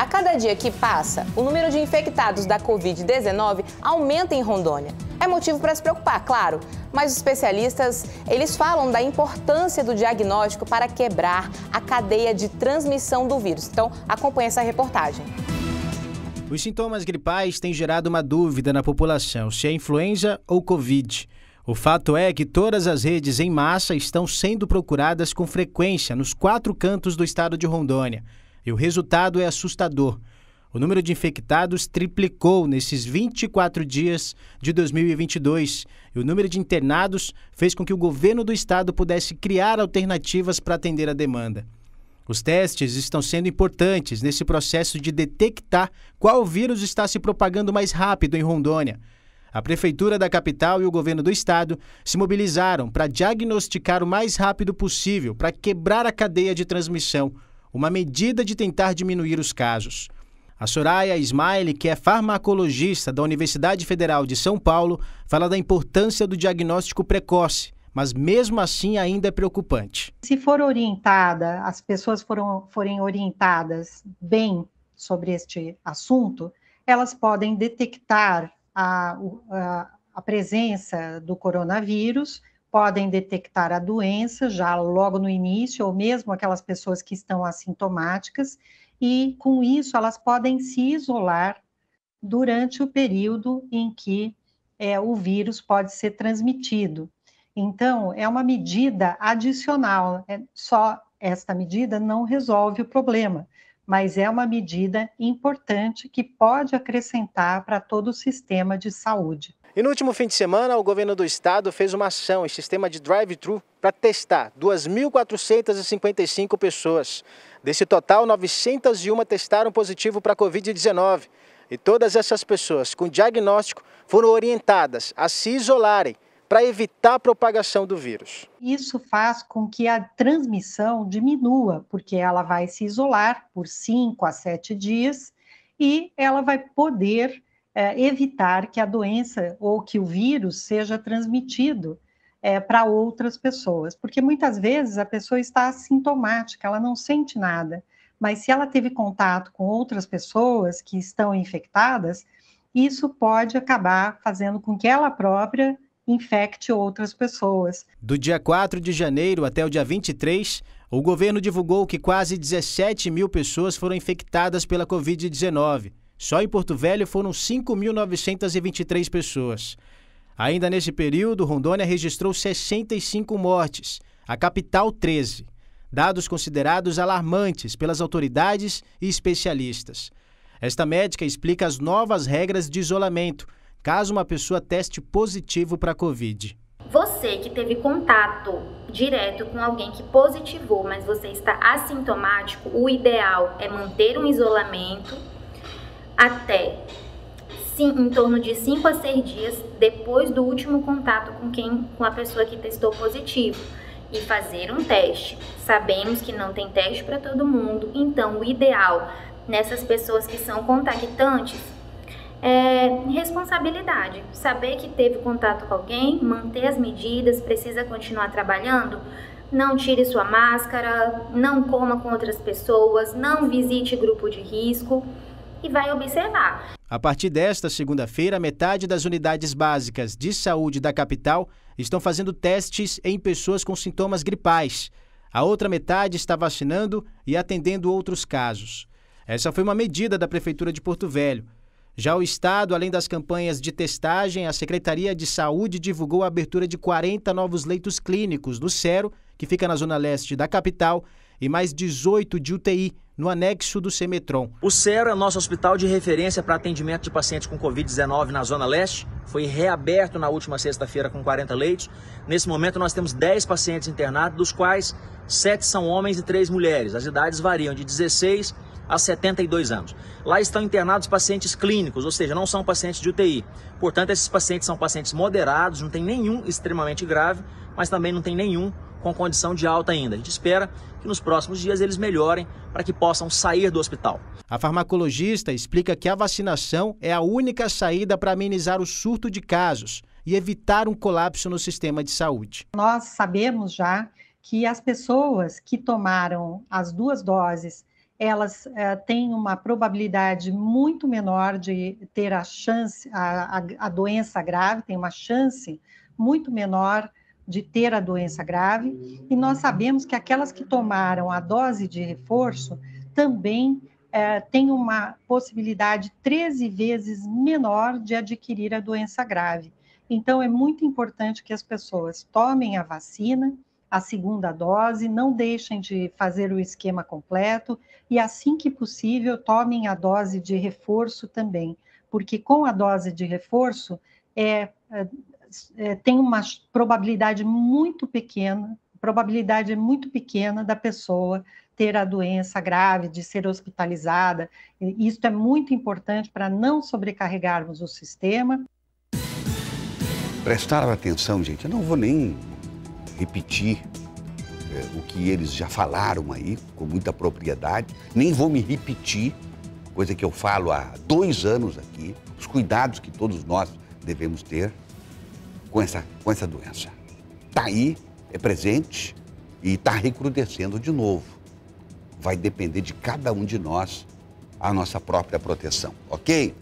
A cada dia que passa, o número de infectados da Covid-19 aumenta em Rondônia. É motivo para se preocupar, claro, mas os especialistas, eles falam da importância do diagnóstico para quebrar a cadeia de transmissão do vírus. Então, acompanhe essa reportagem. Os sintomas gripais têm gerado uma dúvida na população se é influenza ou Covid. O fato é que todas as redes em massa estão sendo procuradas com frequência nos quatro cantos do estado de Rondônia. E o resultado é assustador. O número de infectados triplicou nesses 24 dias de 2022 e o número de internados fez com que o governo do estado pudesse criar alternativas para atender a demanda. Os testes estão sendo importantes nesse processo de detectar qual vírus está se propagando mais rápido em Rondônia. A prefeitura da capital e o governo do estado se mobilizaram para diagnosticar o mais rápido possível para quebrar a cadeia de transmissão uma medida de tentar diminuir os casos. A Soraya Ismaili, que é farmacologista da Universidade Federal de São Paulo, fala da importância do diagnóstico precoce, mas mesmo assim ainda é preocupante. Se for orientada, as pessoas foram, forem orientadas bem sobre este assunto, elas podem detectar a, a, a presença do coronavírus podem detectar a doença já logo no início, ou mesmo aquelas pessoas que estão assintomáticas, e com isso elas podem se isolar durante o período em que é, o vírus pode ser transmitido. Então, é uma medida adicional, é só esta medida não resolve o problema, mas é uma medida importante que pode acrescentar para todo o sistema de saúde. E no último fim de semana, o governo do estado fez uma ação em sistema de drive-thru para testar 2.455 pessoas. Desse total, 901 testaram positivo para a Covid-19. E todas essas pessoas com diagnóstico foram orientadas a se isolarem para evitar a propagação do vírus. Isso faz com que a transmissão diminua, porque ela vai se isolar por 5 a 7 dias e ela vai poder é, evitar que a doença ou que o vírus seja transmitido é, para outras pessoas, porque muitas vezes a pessoa está assintomática, ela não sente nada, mas se ela teve contato com outras pessoas que estão infectadas, isso pode acabar fazendo com que ela própria infecte outras pessoas. Do dia 4 de janeiro até o dia 23, o governo divulgou que quase 17 mil pessoas foram infectadas pela Covid-19. Só em Porto Velho foram 5.923 pessoas. Ainda nesse período, Rondônia registrou 65 mortes, a capital 13. Dados considerados alarmantes pelas autoridades e especialistas. Esta médica explica as novas regras de isolamento caso uma pessoa teste positivo para a Covid. Você que teve contato direto com alguém que positivou, mas você está assintomático, o ideal é manter um isolamento até sim, em torno de 5 a 6 dias depois do último contato com quem com a pessoa que testou positivo e fazer um teste. Sabemos que não tem teste para todo mundo, então o ideal nessas pessoas que são contactantes é responsabilidade, saber que teve contato com alguém, manter as medidas, precisa continuar trabalhando, não tire sua máscara, não coma com outras pessoas, não visite grupo de risco e vai observar. A partir desta segunda-feira, metade das unidades básicas de saúde da capital estão fazendo testes em pessoas com sintomas gripais. A outra metade está vacinando e atendendo outros casos. Essa foi uma medida da Prefeitura de Porto Velho. Já o Estado, além das campanhas de testagem, a Secretaria de Saúde divulgou a abertura de 40 novos leitos clínicos no Cero, que fica na zona leste da capital, e mais 18 de UTI no anexo do Semetron. O CERO é nosso hospital de referência para atendimento de pacientes com Covid-19 na Zona Leste. Foi reaberto na última sexta-feira com 40 leitos. Nesse momento, nós temos 10 pacientes internados, dos quais 7 são homens e 3 mulheres. As idades variam de 16 a 72 anos. Lá estão internados pacientes clínicos, ou seja, não são pacientes de UTI. Portanto, esses pacientes são pacientes moderados, não tem nenhum extremamente grave, mas também não tem nenhum com condição de alta ainda. A gente espera que nos próximos dias eles melhorem para que possam sair do hospital. A farmacologista explica que a vacinação é a única saída para amenizar o surto de casos e evitar um colapso no sistema de saúde. Nós sabemos já que as pessoas que tomaram as duas doses, elas eh, têm uma probabilidade muito menor de ter a chance, a, a, a doença grave, tem uma chance muito menor de ter a doença grave, e nós sabemos que aquelas que tomaram a dose de reforço também é, têm uma possibilidade 13 vezes menor de adquirir a doença grave. Então, é muito importante que as pessoas tomem a vacina, a segunda dose, não deixem de fazer o esquema completo e, assim que possível, tomem a dose de reforço também, porque com a dose de reforço é, é é, tem uma probabilidade muito pequena, probabilidade muito pequena da pessoa ter a doença grave, de ser hospitalizada. Isso é muito importante para não sobrecarregarmos o sistema. Prestaram atenção, gente. Eu não vou nem repetir é, o que eles já falaram aí, com muita propriedade, nem vou me repetir, coisa que eu falo há dois anos aqui, os cuidados que todos nós devemos ter com essa, com essa doença. Está aí, é presente e está recrudescendo de novo. Vai depender de cada um de nós a nossa própria proteção, ok?